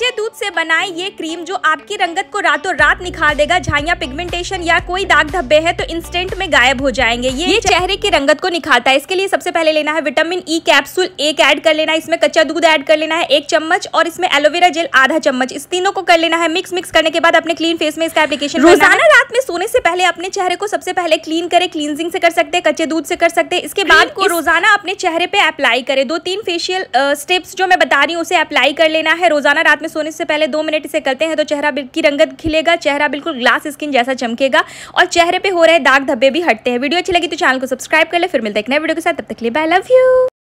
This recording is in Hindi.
कच्चे दूध से बनाए ये क्रीम जो आपकी रंगत को रातों रात निखार देगा झाइया पिगमेंटेशन या कोई दाग धब्बे है तो इंस्टेंट में गायब हो जाएंगे ये, ये चेहरे की रंगत को निखारता है इसके लिए सबसे पहले लेना है विटामिन ई e कैप्सूल एक ऐड कर लेना है इसमें कच्चा दूध ऐड कर लेना है एक चम्मच और इसमें एलोवेरा जेल आधा चम्मच इस तीनों को कर लेना है मिक्स मिक्स करने के बाद अपने क्लीन फेस में इसका एप्लीकेशन रोजाना रात में सोने से पहले अपने चेहरे को सबसे पहले क्लीन करे क्लींजिंग से कर सकते हैं कच्चे दूध से कर सकते हैं इसके बाद को रोजाना अपने चेहरे पे अप्लाई करे दो तीन फेशियल स्टेप्स जो मैं बता रही हूँ उसे अप्लाई कर लेना है रोजाना रात में सोने से पहले दो मिनट इसे करते हैं तो चेहरा की रंगत खिलेगा चेहरा बिल्कुल ग्लास स्किन जैसा चमकेगा और चेहरे पे हो रहे दाग धब्बे भी हटते हैं वीडियो अच्छी लगी तो चैनल को सब्सक्राइब कर ले फिर मिलते हैं नए वीडियो के साथ तब तक लिए बाय लव यू